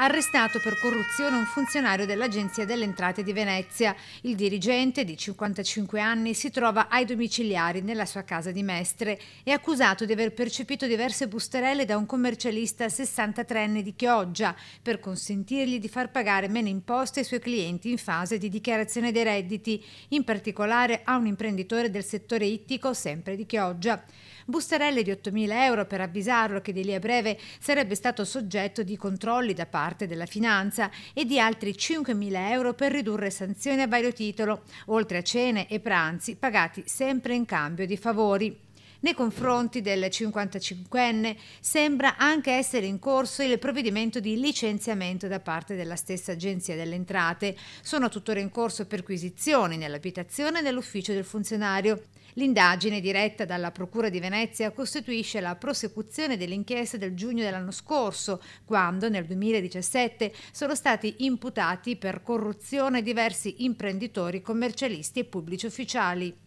arrestato per corruzione un funzionario dell'Agenzia delle Entrate di Venezia. Il dirigente, di 55 anni, si trova ai domiciliari nella sua casa di Mestre. È accusato di aver percepito diverse busterelle da un commercialista 63enne di Chioggia per consentirgli di far pagare meno imposte ai suoi clienti in fase di dichiarazione dei redditi, in particolare a un imprenditore del settore ittico, sempre di Chioggia. Busterelle di 8.000 euro per avvisarlo che di lì a breve sarebbe stato soggetto di controlli da parte parte della finanza e di altri 5.000 euro per ridurre sanzioni a vario titolo, oltre a cene e pranzi pagati sempre in cambio di favori. Nei confronti del 55enne sembra anche essere in corso il provvedimento di licenziamento da parte della stessa Agenzia delle Entrate. Sono tuttora in corso perquisizioni nell'abitazione e nell'ufficio del funzionario. L'indagine diretta dalla Procura di Venezia costituisce la prosecuzione dell'inchiesta del giugno dell'anno scorso, quando nel 2017 sono stati imputati per corruzione diversi imprenditori, commercialisti e pubblici ufficiali.